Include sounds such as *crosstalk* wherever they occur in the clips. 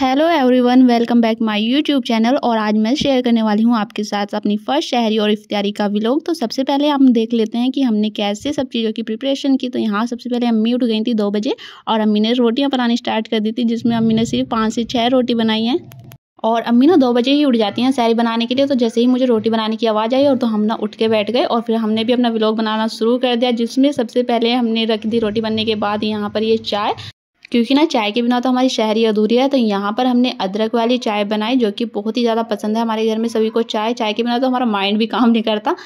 Hello everyone welcome back my YouTube channel और आज मैं शेयर करने वाली हूँ आपके साथ अपनी फ़र्स्ट शहरी और इफ्तारी का व्लॉग तो सबसे पहले हम देख लेते हैं कि हमने कैसे सब चीज़ों की प्रिपरेशन की तो यहाँ सबसे पहले अम्मी उठ गई थी दो बजे और अम्मी ने रोटियाँ बनानी स्टार्ट कर दी थी जिसमें अम्मी ने सिर्फ पाँच से छः रोटी बनाई हैं और अम्मी ना दो बजे ही उठ जाती हैं सैरी बनाने के लिए तो जैसे ही मुझे रोटी बनाने की आवाज़ आई और तो हम ना उठ के बैठ गए और फिर हमने भी अपना व्लॉग बनाना शुरू कर दिया जिसमें सबसे पहले हमने रख दी रोटी बनने के बाद यहाँ पर ये चाय क्योंकि ना चाय के बिना तो हमारी शहरी अधूरी है तो यहाँ पर हमने अदरक वाली चाय बनाई जो कि बहुत ही ज़्यादा पसंद है हमारे घर में सभी को चाय चाय के बिना तो हमारा माइंड भी काम नहीं करता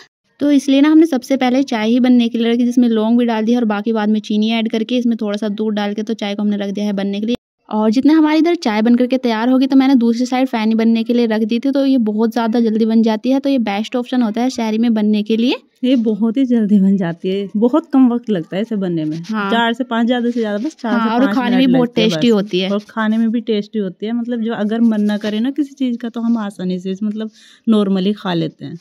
तो इसलिए ना हमने सबसे पहले चाय ही बनने के लिए रखी जिसमें लौंग भी डाल दिया और बाकी बाद में चीनी ऐड करके इसमें थोड़ा सा दूध डाल के तो चाय को हमने रख दिया है बनने के लिए और जितने हमारे इधर चाय बन करके तैयार होगी तो मैंने दूसरी साइड फ़ैनी बनने के लिए रख दी थी तो ये बहुत ज़्यादा जल्दी बन जाती है तो ये बेस्ट ऑप्शन होता है शहरी में बनने के लिए ये बहुत ही जल्दी बन जाती है बहुत कम वक्त लगता है इसे बनने में हाँ। चार से पाँच ज्यादा से ज्यादा बस चार हाँ, से और खाने में बहुत टेस्टी होती है और खाने में भी टेस्टी होती है मतलब जो अगर मन ना करे ना किसी चीज का तो हम आसानी से मतलब नॉर्मली खा लेते हैं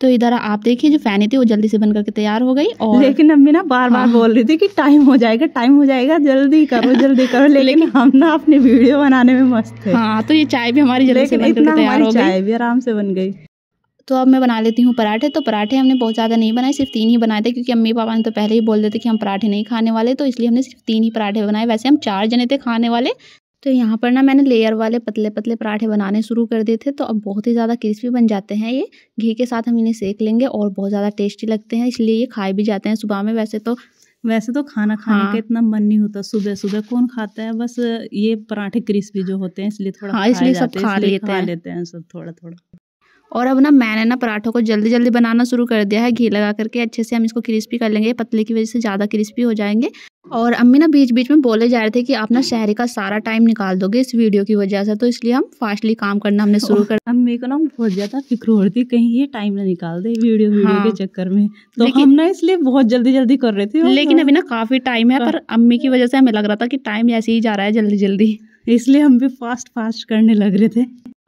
तो इधर आप देखिए जो फैनी थी वो जल्दी से बन करके तैयार हो गई और लेकिन अम्मी ना बार बार हाँ। बोल रही थी कि टाइम हो जाएगा टाइम हो जाएगा जल्दी करो जल्दी करो लेकिन हम ना अपने वीडियो बनाने में मस्त थे हाँ तो ये चाय भी हमारी जल्दी से बन करके तैयार हो गई चाय भी आराम से बन गई तो अब मैं बना लेती हूँ पराठे तो पराठे हमने बहुत ज़्यादा नहीं बनाए सिर्फ तीन ही बनाए थे क्योंकि अम्मी पापा ने तो पहले ही बोल देते कि हम पराठे नहीं खाने वाले तो इसलिए हमने सिर्फ तीन ही पराठे बनाए वैसे हम चार जने थे खाने वाले तो यहाँ पर ना मैंने लेयर वाले पतले पतले पराठे बनाने शुरू कर दिए थे तो अब बहुत ही ज़्यादा क्रिस्पी बन जाते हैं ये घी के साथ हम इन्हें सेक लेंगे और बहुत ज़्यादा टेस्टी लगते हैं इसलिए ये खाए भी जाते हैं सुबह में वैसे तो वैसे तो खाना खाने हाँ। का इतना मन नहीं होता सुबह सुबह कौन खाता है बस ये पराठे क्रिस्पी जो होते हैं इसलिए थोड़ा हाँ, इसलिए सब खा लेते हैं लेते हैं सब थोड़ा थोड़ा और अब ना मैंने ना पराठों को जल्दी जल्दी बनाना शुरू कर दिया है घी लगा करके अच्छे से हम इसको क्रिस्पी कर लेंगे पतले की वजह से ज़्यादा क्रिस्पी हो जाएंगे और अम्मी ना बीच बीच में बोले जा रहे थे कि आप ना शहरी का सारा टाइम निकाल दोगे इस वीडियो की वजह से तो इसलिए हम फास्टली काम करना हमने शुरू कर *laughs* अम्मी को ना बहुत ज़्यादा फिक्र हो रही थी कहीं ये टाइम ना निकाल दे वीडियो वीडियो हाँ। के चक्कर में तो हम ना इसलिए बहुत जल्दी जल्दी कर रहे थे लेकिन अभी ना काफ़ी टाइम है पर अम्मी की वजह से हमें लग रहा था की टाइम ऐसे ही जा रहा है जल्दी जल्दी इसलिए हम भी फास्ट फास्ट करने लग रहे थे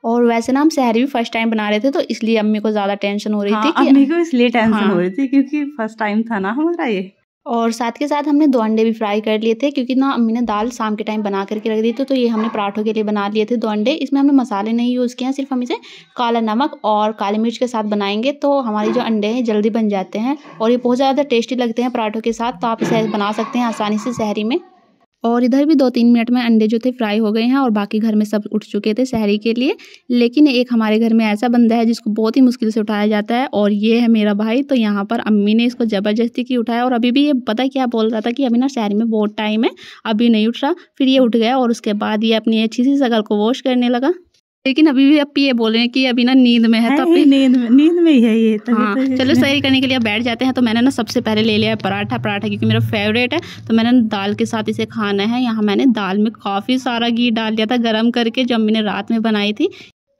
और वैसे ना हम सहरी भी फर्स्ट टाइम बना रहे थे तो इसलिए अम्मी को ज्यादा टेंशन हो रही हाँ, थी कि अम्मी को इसलिए टेंशन हाँ, हो रही थी क्योंकि फर्स्ट टाइम था ना हमारा ये और साथ के साथ हमने दो अंडे भी फ्राई कर लिए थे क्योंकि ना अम्मी ने दाल शाम के टाइम बना करके रख दी थी तो ये हमने पराठों के लिए बना लिए थे दो अंडे इसमें हमने मसाले नहीं यूज़ किए हैं सिर्फ हम इसे काला नमक और काली मिर्च के साथ बनाएंगे तो हमारे जो अंडे हैं जल्दी बन जाते हैं और ये बहुत ज़्यादा टेस्टी लगते हैं पराठों के साथ तो आप इसे बना सकते हैं आसानी से शहरी में और इधर भी दो तीन मिनट में अंडे जो थे फ्राई हो गए हैं और बाकी घर में सब उठ चुके थे शहरी के लिए लेकिन एक हमारे घर में ऐसा बंदा है जिसको बहुत ही मुश्किल से उठाया जाता है और ये है मेरा भाई तो यहाँ पर अम्मी ने इसको ज़बरदस्ती की उठाया और अभी भी ये पता क्या बोल रहा था कि अभी ना शहरी में बहुत टाइम है अभी नहीं उठ रहा फिर ये उठ गया और उसके बाद ये अपनी अच्छी सी शक्ल को वॉश करने लगा लेकिन अभी भी आप ये बोल रहे हैं कि अभी ना नींद में है तो अभी नींद में नींद में ही है ये तो हाँ तो चलो सही करने के लिए बैठ जाते हैं तो मैंने ना सबसे पहले ले लिया है पराठा पराठा क्योंकि मेरा फेवरेट है तो मैंने दाल के साथ इसे खाना है यहाँ मैंने दाल में काफ़ी सारा घी डाल दिया था गर्म करके जब मैंने रात में बनाई थी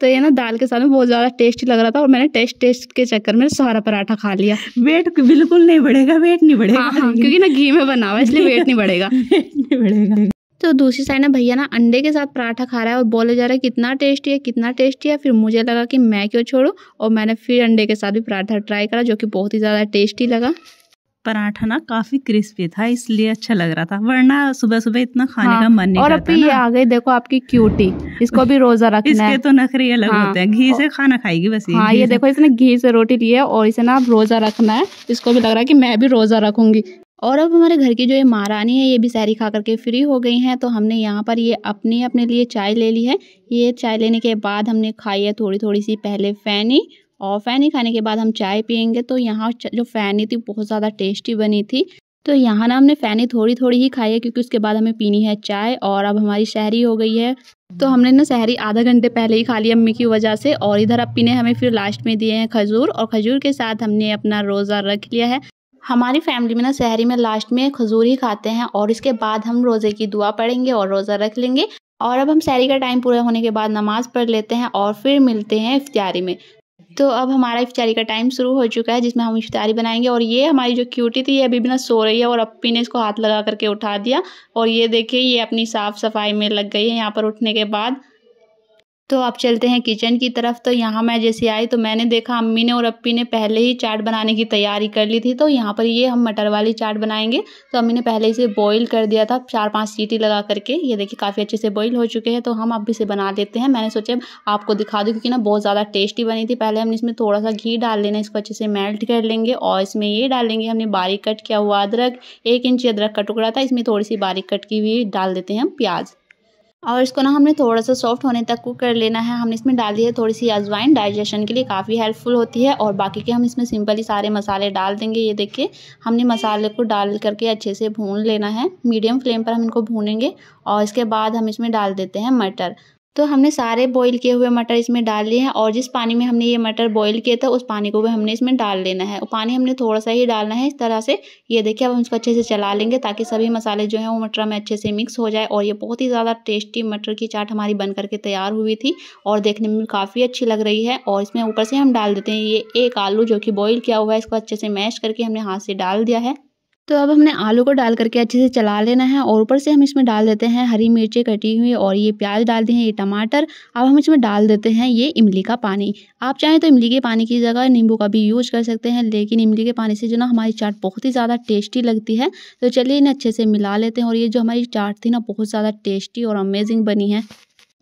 तो ये ना दाल के साथ में बहुत ज़्यादा टेस्टी लग रहा था और मैंने टेस्ट टेस्ट के चक्कर में सारा पराठा खा लिया वेट बिल्कुल नहीं बढ़ेगा वेट नहीं बढ़ेगा हाँ, हाँ, क्योंकि ना घी में बना हुआ इसलिए वेट नहीं बढ़ेगा *laughs* वेट नहीं बढ़ेगा तो दूसरी साइड ना भैया ना अंडे के साथ पराठा खा रहा है और बोले जा रहा है कितना टेस्टी है कितना टेस्टी है फिर मुझे लगा कि मैं क्यों छोड़ूँ और मैंने फिर अंडे के साथ भी पराठा ट्राई करा जो कि बहुत ही ज़्यादा टेस्टी लगा पराठा ना काफी क्रिस्पी था इसलिए अच्छा लग रहा था वरना सुबह सुबह इतना खाने हाँ, का मन नहीं और अभी ये आ गई देखो आपकी क्यूटी इसको भी रोजा रखना इसके है। तो नखरे अलग हाँ, होते हैं घी से खाना खाएगी बस हाँ ये देखो इसने घी से रोटी ली है और इसे ना रोजा रखना है इसको भी लग रहा है की मैं भी रोजा रखूंगी और अब हमारे घर की जो ये महारानी है ये भी सैरी खा करके फ्री हो गई हैं तो हमने यहाँ पर ये अपने अपने लिए चाय ले ली है ये चाय लेने के बाद हमने खाई है थोड़ी थोड़ी सी पहले फैनी और फैनी खाने के बाद हम चाय पियेंगे तो यहाँ जो फैनी थी बहुत ज़्यादा टेस्टी बनी थी तो यहाँ ना हमने फैनी थोड़ी थोड़ी ही खाई है क्योंकि उसके बाद हमें पीनी है चाय और अब हमारी शहरी हो गई है तो हमने ना शहरी आधा घंटे पहले ही खा ली अम्मी की वजह से और इधर अब पीने हमें फिर लास्ट में दिए हैं खजूर और खजूर के साथ हमने अपना रोज़ा रख लिया है हमारी फैमिली में ना सहरी में लास्ट में खजूर ही खाते हैं और इसके बाद हम रोज़े की दुआ पढ़ेंगे और रोज़ा रख लेंगे और अब हम सहरी का टाइम पूरा होने के बाद नमाज़ पढ़ लेते हैं और फिर मिलते हैं इफ्तारी में तो अब हमारा इफ्तारी का टाइम शुरू हो चुका है जिसमें हम इफ्तारी बनाएंगे और ये हमारी जो क्यूटी थी ये अभी भी ना सो रही है और अप्पी ने इसको हाथ लगा करके उठा दिया और ये देखिए ये अपनी साफ़ सफाई में लग गई है यहाँ पर उठने के बाद तो आप चलते हैं किचन की तरफ तो यहाँ मैं जैसे आई तो मैंने देखा अम्मी ने और अप्पी ने पहले ही चाट बनाने की तैयारी कर ली थी तो यहाँ पर ये हम मटर वाली चाट बनाएंगे तो अम्मी ने पहले इसे बॉईल कर दिया था चार पांच सीटी लगा करके ये देखिए काफ़ी अच्छे से बॉईल हो चुके हैं तो हम अब इसे बना लेते हैं मैंने सोचा आपको दिखा दूँ क्योंकि ना बहुत ज़्यादा टेस्टी बनी थी पहले हमने इसमें थोड़ा सा घी डाल लेना इसको अच्छे से मेल्ट कर लेंगे और इसमें ये डालेंगे हमने बारीक कट किया हुआ अदरक एक इंची अदरक का टुकड़ा था इसमें थोड़ी सी बारीक कट की हुई डाल देते हैं हम प्याज़ और इसको ना हमने थोड़ा सा सॉफ्ट होने तक कुक कर लेना है हमने इसमें डाल दी है थोड़ी सी अजवाइन डाइजेशन के लिए काफ़ी हेल्पफुल होती है और बाकी के हम इसमें सिंपली सारे मसाले डाल देंगे ये देखिए हमने मसाले को डाल करके अच्छे से भून लेना है मीडियम फ्लेम पर हम इनको भूनेंगे और इसके बाद हम इसमें डाल देते हैं मटर तो हमने सारे बॉईल किए हुए मटर इसमें डाल लिए हैं और जिस पानी में हमने ये मटर बॉईल किए थे उस पानी को भी हमने इसमें डाल लेना है पानी हमने थोड़ा सा ही डालना है इस तरह से ये देखिए अब हम इसको अच्छे से चला लेंगे ताकि सभी मसाले जो हैं वो मटर में अच्छे से मिक्स हो जाए और ये बहुत ही ज़्यादा टेस्टी मटर की चाट हमारी बन करके तैयार हुई थी और देखने में काफ़ी अच्छी लग रही है और इसमें ऊपर से हम डाल देते हैं ये एक आलू जो कि बॉयल किया हुआ है इसको अच्छे से मैश करके हमने हाथ से डाल दिया है तो अब हमने आलू को डाल करके अच्छे से चला लेना है और ऊपर से हम इसमें डाल देते हैं हरी मिर्चें कटी हुई और ये प्याज डाल दिए हैं ये टमाटर अब हम इसमें डाल देते हैं ये इमली का पानी आप चाहें तो इमली के पानी की जगह नींबू का भी यूज़ कर सकते हैं लेकिन इमली के पानी से जो ना हमारी चाट बहुत ही ज़्यादा टेस्टी लगती है तो चलिए इन्हें अच्छे से मिला लेते हैं और ये जो हमारी चाट थी ना बहुत ज़्यादा टेस्टी और अमेजिंग बनी है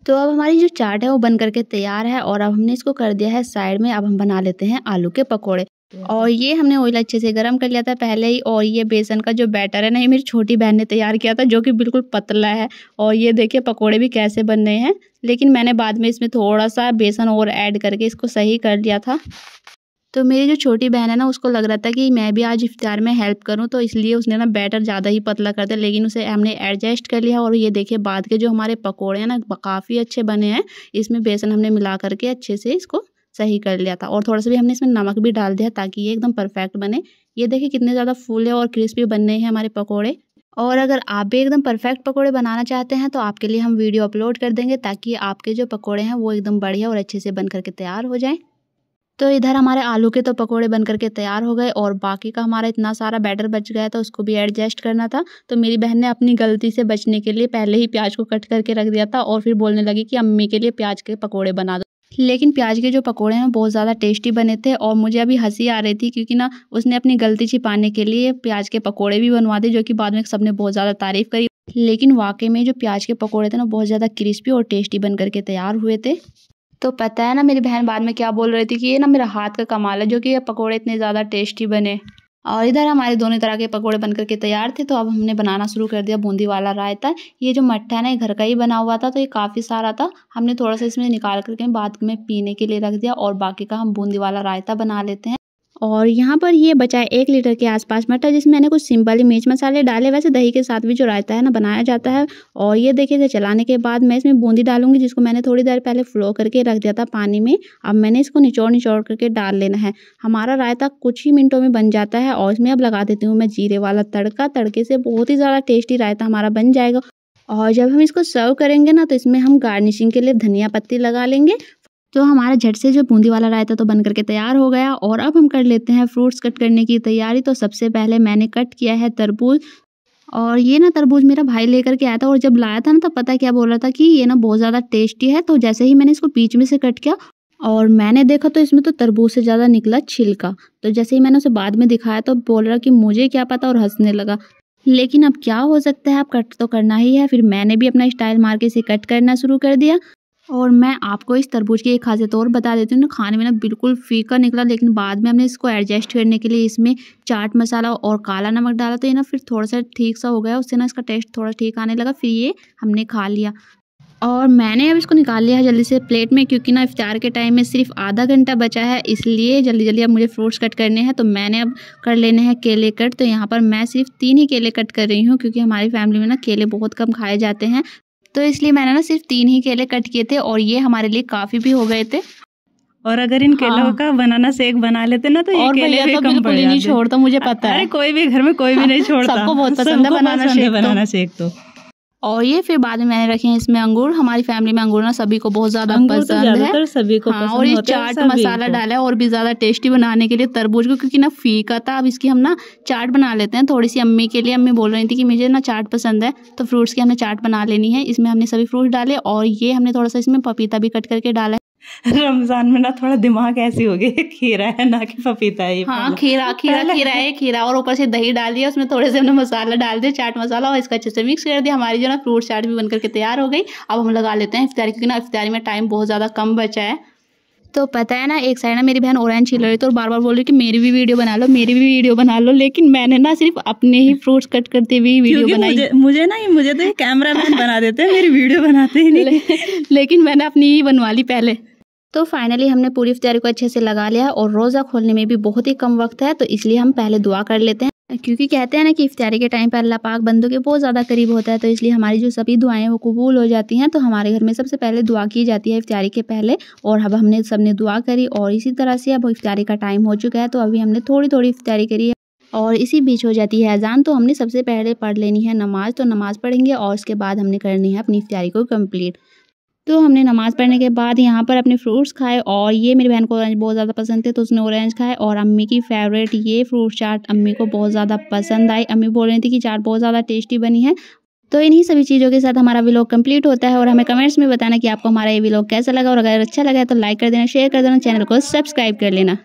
तो अब हमारी जो चाट है वो बन करके तैयार है और अब हमने इसको कर दिया है साइड में अब हम बना लेते हैं आलू के पकौड़े और हम्म। ये हमने ऑयल अच्छे से गर्म कर लिया था पहले ही और ये बेसन का जो बैटर है ना ये मेरी छोटी बहन ने तैयार किया था जो कि बिल्कुल पतला है और ये देखिए पकोड़े भी कैसे बन रहे हैं लेकिन मैंने बाद में इसमें थोड़ा सा बेसन और ऐड करके इसको सही कर लिया था तो मेरी जो छोटी बहन है ना उसको लग रहा था कि मैं भी आज इफ्तार में हेल्प करूं तो इसलिए उसने ना बैटर ज़्यादा ही पतला कर दिया लेकिन उसे हमने एडजस्ट कर लिया और ये देखिए बाद के जो हमारे पकोड़े हैं ना काफ़ी अच्छे बने हैं इसमें बेसन हमने मिला करके अच्छे से इसको सही कर लिया था और थोड़ा सा भी हमने इसमें नमक भी डाल दिया ताकि ये एकदम परफेक्ट बने ये देखिए कितने ज़्यादा फूले और क्रिस्पी बनने हैं हमारे पकौड़े और अगर आप भी एकदम परफेक्ट पकोड़े बनाना चाहते हैं तो आपके लिए हम वीडियो अपलोड कर देंगे ताकि आपके जो पकोड़े हैं वो एकदम बढ़िया और अच्छे से बन करके तैयार हो जाएं तो इधर हमारे आलू के तो पकोड़े बन करके तैयार हो गए और बाकी का हमारा इतना सारा बैटर बच गया था उसको भी एडजस्ट करना था तो मेरी बहन ने अपनी गलती से बचने के लिए पहले ही प्याज को कट करके रख दिया था और फिर बोलने लगी कि अम्मी के लिए प्याज के पकोड़े बना दो लेकिन प्याज के जो पकौड़े हैं बहुत ज़्यादा टेस्टी बने थे और मुझे अभी हंसी आ रही थी क्योंकि ना उसने अपनी गलती छिपाने के लिए प्याज के पकौड़े भी बनवा दिए जो कि बाद में सबने बहुत ज़्यादा तारीफ़ करी लेकिन वाकई में जो प्याज के पकौड़े थे ना बहुत ज़्यादा क्रिस्पी और टेस्टी बन करके तैयार हुए थे तो पता है ना मेरी बहन बाद में क्या बोल रही थी कि ये ना मेरा हाथ का कमाल है जो कि ये पकौड़े इतने ज़्यादा टेस्टी बने और इधर हमारे दोनों तरह के पकौड़े बनकर के तैयार थे तो अब हमने बनाना शुरू कर दिया बूंदी वाला रायता ये जो मट्ठा है ना घर का ही बना हुआ था तो ये काफ़ी सारा था हमने थोड़ा सा इसमें निकाल करके बाद में पीने के लिए रख दिया और बाकी का हम बूंदी वाला रायता बना लेते हैं और यहाँ पर ये बचा है एक लीटर के आसपास मटर जिसमें मैंने कुछ सिंपली मिर्च मसाले डाले वैसे दही के साथ भी जो रायता है ना बनाया जाता है और ये देखिए इसे चलाने के बाद मैं इसमें बूंदी डालूंगी जिसको मैंने थोड़ी देर पहले फ्लो करके रख दिया था पानी में अब मैंने इसको निचोड़ निचोड़ करके डाल लेना है हमारा रायता कुछ ही मिनटों में बन जाता है और इसमें अब लगा देती हूँ मैं जीरे वाला तड़का तड़के से बहुत ही ज़्यादा टेस्टी रायता हमारा बन जाएगा और जब हम इसको सर्व करेंगे ना तो इसमें हम गार्निशिंग के लिए धनिया पत्ती लगा लेंगे तो हमारा झट से जो बूंदी वाला रायता तो बन करके तैयार हो गया और अब हम कर लेते हैं फ्रूट्स कट करने की तैयारी तो सबसे पहले मैंने कट किया है तरबूज और ये ना तरबूज मेरा भाई लेकर के आया था और जब लाया था ना तब पता क्या बोल रहा था कि ये ना बहुत ज़्यादा टेस्टी है तो जैसे ही मैंने इसको बीच में से कट किया और मैंने देखा तो इसमें तो तरबूज से ज़्यादा निकला छिलका तो जैसे ही मैंने उसे बाद में दिखाया तो बोल रहा कि मुझे क्या पता और हंसने लगा लेकिन अब क्या हो सकता है अब कट तो करना ही है फिर मैंने भी अपना स्टाइल मार के इसे कट करना शुरू कर दिया और मैं आपको इस तरबूज की एक खासियत और बता देती हूँ खाने में ना बिल्कुल फीका निकला लेकिन बाद में हमने इसको एडजस्ट करने के लिए इसमें चाट मसाला और काला नमक डाला तो ये ना फिर थोड़ा सा ठीक सा हो गया उससे ना इसका टेस्ट थोड़ा ठीक आने लगा फिर ये हमने खा लिया और मैंने अब इसको निकाल लिया है जल्दी से प्लेट में क्योंकि ना इफ्तार के टाइम में सिर्फ आधा घंटा बचा है इसलिए जल्दी जल्दी अब मुझे फ्रूट्स कट करने हैं तो मैंने अब कर लेने हैं केले कट तो यहाँ पर मैं सिर्फ तीन ही केले कट कर रही हूँ क्योंकि हमारी फैमिली में ना केले बहुत कम खाए जाते हैं तो इसलिए मैंने ना सिर्फ तीन ही केले कट किए थे और ये हमारे लिए काफ़ी भी हो गए थे और अगर इन केलों हाँ। का बनाना सेक बना लेते ना तो ये और केले भी तो कम पड़ नहीं छोड़ता मुझे पता है अरे कोई भी घर में कोई भी नहीं *laughs* छोड़ता सबको बहुत पसंद है बनाना शेक तो। बनाना तो और ये फिर बाद में मैंने रखे हैं इसमें अंगूर हमारी फैमिली में अंगूर ना सभी को बहुत ज्यादा तो पसंद तो है सभी को हाँ, और ये चाट मसाला डाला है और भी ज्यादा टेस्टी बनाने के लिए तरबूज को क्योंकि ना फीका था अब इसकी हम ना चाट बना लेते हैं थोड़ी सी अम्मी के लिए अम्मी बोल रही थी कि मुझे ना चाट पसंद है तो फ्रूट्स की हमने चाट बना लेनी है इसमें हमने सभी फ्रूट डाले और ये हमने थोड़ा सा इसमें पपीता भी कट करके डाला रमजान में ना थोड़ा दिमाग ऐसी हो गए खीरा है ना कि पपीता है हाँ खीरा खीरा खीरा है खीरा और ऊपर से दही डाल दिया उसमें थोड़े से हमने मसाला डाल दिया चाट मसाला और इसका अच्छे से मिक्स कर दिया हमारी जो ना फ्रूट चाट भी बनकर के तैयार हो गई अब हम लगा लेते हैं इफ्तारी क्योंकि ना इफ्तारी में टाइम बहुत ज़्यादा कम बचा है तो पता है ना एक साइड ना मेरी बहन ऑरेंज छील रही थी तो और बार बार बोल रही कि मेरी भी वीडियो बना लो मेरी भी वीडियो बना लो लेकिन मैंने ना सिर्फ अपने ही फ्रूट्स कट करते हुए वीडियो बनाई मुझे, मुझे ना मुझे तो कैमरा मैन बना देते हैं मेरी वीडियो बनाते ही नहीं ले, *laughs* लेकिन मैंने अपनी ही बनवा ली पहले तो फाइनली हमने पूरी इफ्तारी को अच्छे से लगा लिया और रोज़ा खोलने में भी बहुत ही कम वक्त है तो इसलिए हम पहले दुआ कर लेते हैं क्योंकि कहते हैं ना कि इफ्तारी के टाइम पर अल्लाह पाक बंदों के बहुत ज़्यादा करीब होता है तो इसलिए हमारी जो सभी दुआएं वो कबूल हो जाती हैं तो हमारे घर में सबसे पहले दुआ की जाती है इफ्तारी के पहले और अब हमने सबने दुआ करी और इसी तरह से अब इफ्तारी का टाइम हो चुका है तो अभी हमने थोड़ी थोड़ी इफ्तारी करी है और इसी बीच हो जाती है अजान तो हमने सबसे पहले पढ़ लेनी है नमाज़ तो नमाज़ पढ़ेंगे और उसके बाद हमने करनी है अपनी इफ्तारी को कम्प्लीट तो हमने नमाज़ पढ़ने के बाद यहाँ पर अपने फ्रूट्स खाए और ये मेरी बहन को ऑरेंज बहुत ज़्यादा पसंद थे तो उसने ऑरेंज खाए और अम्मी की फेवरेट ये फ्रूट चाट अम्मी को बहुत ज़्यादा पसंद आई अम्मी बोल रही थी कि चाट बहुत ज़्यादा टेस्टी बनी है तो इन्हीं सभी चीज़ों के साथ हमारा व्लॉग कंप्लीट होता है और हमें कमेंट्स में बताना कि आपको हमारा ये वीलॉग कैसा लगा और अगर अच्छा लगा तो लाइक कर देना शेयर कर देना चैनल को सब्सक्राइब कर लेना